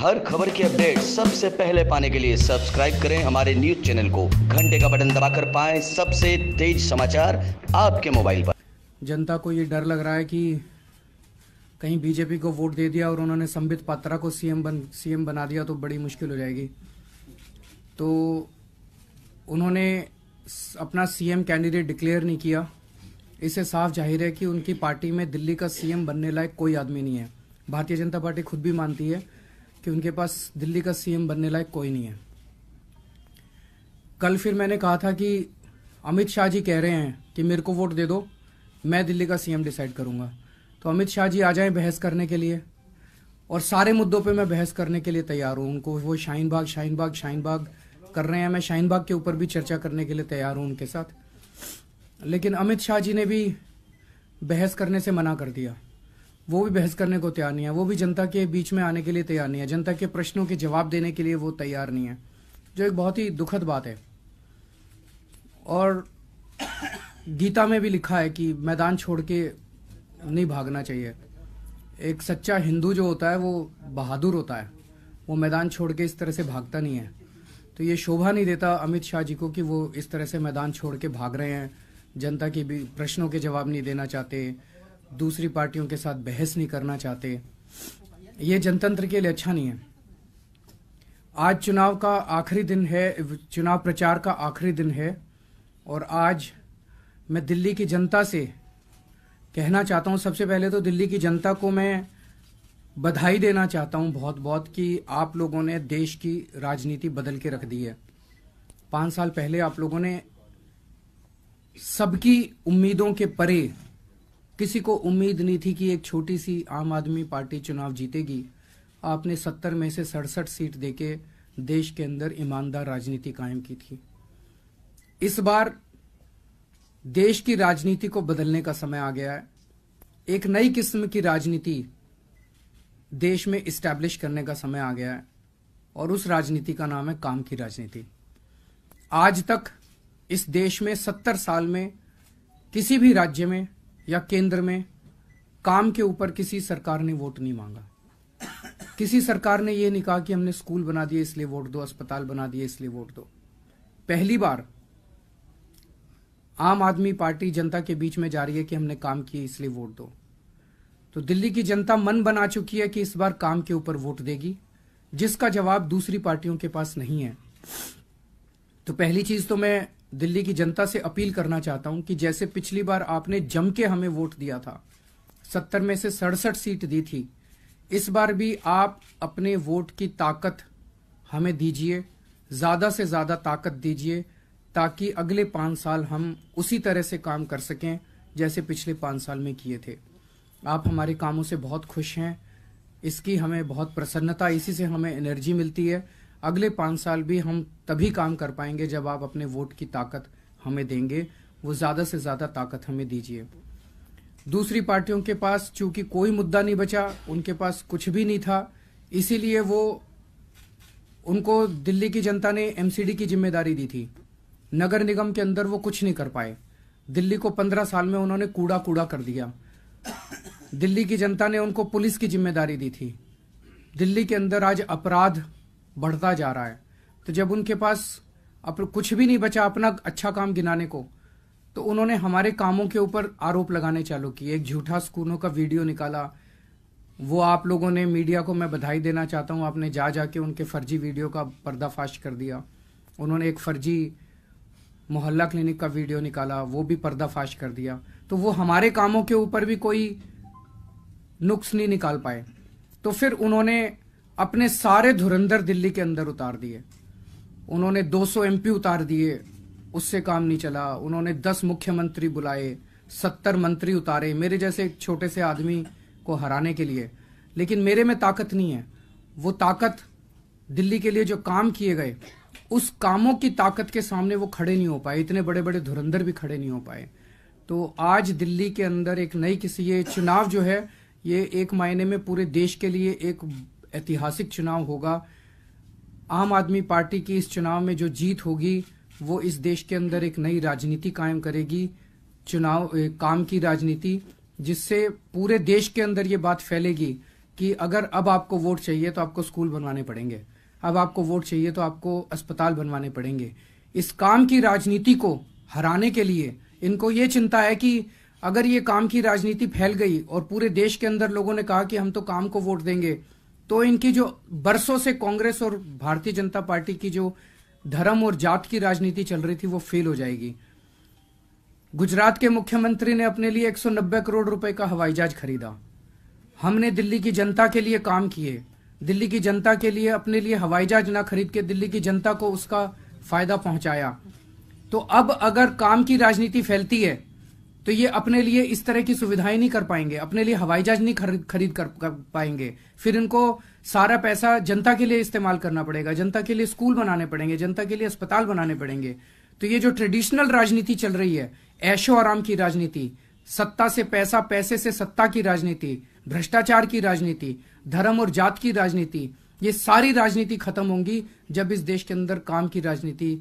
हर खबर की अपडेट सबसे पहले पाने के लिए सब्सक्राइब करें हमारे न्यूज चैनल को घंटे का बटन दबाकर पाएं सबसे तेज समाचार आपके मोबाइल पर जनता को ये डर लग रहा है कि कहीं बीजेपी को वोट दे दिया और उन्होंने संबित पात्रा को सीएम बन सीएम बना दिया तो बड़ी मुश्किल हो जाएगी तो उन्होंने अपना सीएम कैंडिडेट डिक्लेयर नहीं किया इसे साफ जाहिर है कि उनकी पार्टी में दिल्ली का सीएम बनने लायक कोई आदमी नहीं है भारतीय जनता पार्टी खुद भी मानती है कि उनके पास दिल्ली का सीएम बनने लायक कोई नहीं है कल फिर मैंने कहा था कि अमित शाह जी कह रहे हैं कि मेरे को वोट दे दो मैं दिल्ली का सीएम डिसाइड करूंगा तो अमित शाह जी आ जाएं बहस करने के लिए और सारे मुद्दों पे मैं बहस करने के लिए तैयार हूँ उनको वो शाहीन बाग शाहीन बाग शाहीन बाग कर रहे हैं मैं शाहीन बाग के ऊपर भी चर्चा करने के लिए तैयार हूँ उनके साथ लेकिन अमित शाह जी ने भी बहस करने से मना कर दिया वो भी बहस करने को तैयार नहीं है वो भी जनता के बीच में आने के लिए तैयार नहीं है जनता के प्रश्नों के जवाब देने के लिए वो तैयार नहीं है जो एक बहुत ही दुखद बात है और गीता में भी लिखा है कि मैदान छोड़ के नहीं भागना चाहिए एक सच्चा हिंदू जो होता है वो बहादुर होता है वो मैदान छोड़ के इस तरह से भागता नहीं है तो ये शोभा नहीं देता अमित शाह जी को कि वो इस तरह से मैदान छोड़ के भाग रहे हैं जनता के भी प्रश्नों के जवाब नहीं देना चाहते दूसरी पार्टियों के साथ बहस नहीं करना चाहते ये जनतंत्र के लिए अच्छा नहीं है आज चुनाव का आखिरी दिन है चुनाव प्रचार का आखिरी दिन है और आज मैं दिल्ली की जनता से कहना चाहता हूँ सबसे पहले तो दिल्ली की जनता को मैं बधाई देना चाहता हूँ बहुत बहुत कि आप लोगों ने देश की राजनीति बदल के रख दी है पाँच साल पहले आप लोगों ने सबकी उम्मीदों के परे किसी को उम्मीद नहीं थी कि एक छोटी सी आम आदमी पार्टी चुनाव जीतेगी आपने सत्तर में से सड़सठ सीट देके देश के अंदर ईमानदार राजनीति कायम की थी इस बार देश की राजनीति को बदलने का समय आ गया है एक नई किस्म की राजनीति देश में इस्टेब्लिश करने का समय आ गया है और उस राजनीति का नाम है काम की राजनीति आज तक इस देश में सत्तर साल में किसी भी राज्य में या केंद्र में काम के ऊपर किसी सरकार ने वोट नहीं मांगा किसी सरकार ने यह नहीं कहा कि हमने स्कूल बना दिए इसलिए वोट दो अस्पताल बना दिए इसलिए वोट दो पहली बार आम आदमी पार्टी जनता के बीच में जा रही है कि हमने काम किए इसलिए वोट दो तो दिल्ली की जनता मन बना चुकी है कि इस बार काम के ऊपर वोट देगी जिसका जवाब दूसरी पार्टियों के पास नहीं है तो पहली चीज तो मैं दिल्ली की जनता से अपील करना चाहता हूं कि जैसे पिछली बार आपने जम के हमें वोट दिया था सत्तर में से सड़सठ सीट दी थी इस बार भी आप अपने वोट की ताकत हमें दीजिए ज़्यादा से ज़्यादा ताकत दीजिए ताकि अगले पांच साल हम उसी तरह से काम कर सकें जैसे पिछले पांच साल में किए थे आप हमारे कामों से बहुत खुश हैं इसकी हमें बहुत प्रसन्नता इसी से हमें एनर्जी मिलती है अगले पाँच साल भी हम तभी काम कर पाएंगे जब आप अपने वोट की ताकत हमें देंगे वो ज़्यादा से ज़्यादा ताकत हमें दीजिए दूसरी पार्टियों के पास चूंकि कोई मुद्दा नहीं बचा उनके पास कुछ भी नहीं था इसीलिए वो उनको दिल्ली की जनता ने एमसीडी की जिम्मेदारी दी थी नगर निगम के अंदर वो कुछ नहीं कर पाए दिल्ली को पंद्रह साल में उन्होंने कूड़ा कूड़ा कर दिया दिल्ली की जनता ने उनको पुलिस की जिम्मेदारी दी थी दिल्ली के अंदर आज अपराध बढ़ता जा रहा है तो जब उनके पास अब कुछ भी नहीं बचा अपना अच्छा काम गिनाने को तो उन्होंने हमारे कामों के ऊपर आरोप लगाने चालू किए एक झूठा स्कूलों का वीडियो निकाला वो आप लोगों ने मीडिया को मैं बधाई देना चाहता हूँ आपने जा जाके उनके फर्जी वीडियो का पर्दाफाश कर दिया उन्होंने एक फर्जी मोहल्ला क्लिनिक का वीडियो निकाला वो भी पर्दाफाश कर दिया तो वो हमारे कामों के ऊपर भी कोई नुक्स नहीं निकाल पाए तो फिर उन्होंने अपने सारे धुरंधर दिल्ली के अंदर उतार दिए उन्होंने 200 एमपी उतार दिए उससे काम नहीं चला उन्होंने 10 मुख्यमंत्री बुलाए 70 मंत्री उतारे मेरे जैसे एक छोटे से आदमी को हराने के लिए लेकिन मेरे में ताकत नहीं है वो ताकत दिल्ली के लिए जो काम किए गए उस कामों की ताकत के सामने वो खड़े नहीं हो पाए इतने बड़े बड़े धुरंधर भी खड़े नहीं हो पाए तो आज दिल्ली के अंदर एक नई किसी ये चुनाव जो है ये एक मायने में पूरे देश के लिए एक ऐतिहासिक चुनाव होगा आम आदमी पार्टी की इस चुनाव में जो जीत होगी वो इस देश के अंदर एक नई राजनीति कायम करेगी चुनाव काम की राजनीति जिससे पूरे देश के अंदर ये बात फैलेगी कि अगर अब आपको वोट चाहिए तो आपको स्कूल बनवाने पड़ेंगे अब आपको वोट चाहिए तो आपको अस्पताल बनवाने पड़ेंगे इस काम की राजनीति को हराने के लिए इनको ये चिंता है कि अगर ये काम की राजनीति फैल गई और पूरे देश के अंदर लोगों ने कहा कि हम तो काम को वोट देंगे तो इनकी जो बरसों से कांग्रेस और भारतीय जनता पार्टी की जो धर्म और जात की राजनीति चल रही थी वो फेल हो जाएगी गुजरात के मुख्यमंत्री ने अपने लिए 190 करोड़ रुपए का हवाई जहाज खरीदा हमने दिल्ली की जनता के लिए काम किए दिल्ली की जनता के लिए अपने लिए हवाई जहाज ना खरीद के दिल्ली की जनता को उसका फायदा पहुंचाया तो अब अगर काम की राजनीति फैलती है तो ये अपने लिए इस तरह की सुविधाएं नहीं कर पाएंगे अपने लिए हवाई जहाज नहीं खरीद खरीद कर, कर पाएंगे फिर इनको सारा पैसा जनता के लिए इस्तेमाल करना पड़ेगा जनता के लिए स्कूल बनाने पड़ेंगे जनता के लिए अस्पताल बनाने पड़ेंगे तो ये जो ट्रेडिशनल राजनीति चल रही है ऐशो आराम की राजनीति सत्ता से पैसा पैसे से सत्ता की राजनीति भ्रष्टाचार की राजनीति धर्म और जात की राजनीति ये सारी राजनीति खत्म होंगी जब इस देश के अंदर काम की राजनीति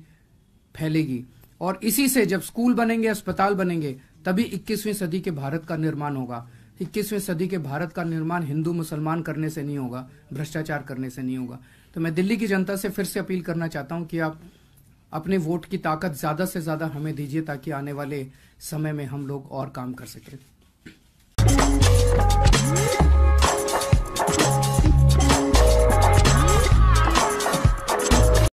फैलेगी और इसी से जब स्कूल बनेंगे अस्पताल बनेंगे तभी 21वीं सदी के भारत का निर्माण होगा 21वीं सदी के भारत का निर्माण हिंदू मुसलमान करने से नहीं होगा भ्रष्टाचार करने से नहीं होगा तो मैं दिल्ली की जनता से फिर से अपील करना चाहता हूं कि आप अपने वोट की ताकत ज्यादा से ज्यादा हमें दीजिए ताकि आने वाले समय में हम लोग और काम कर सकें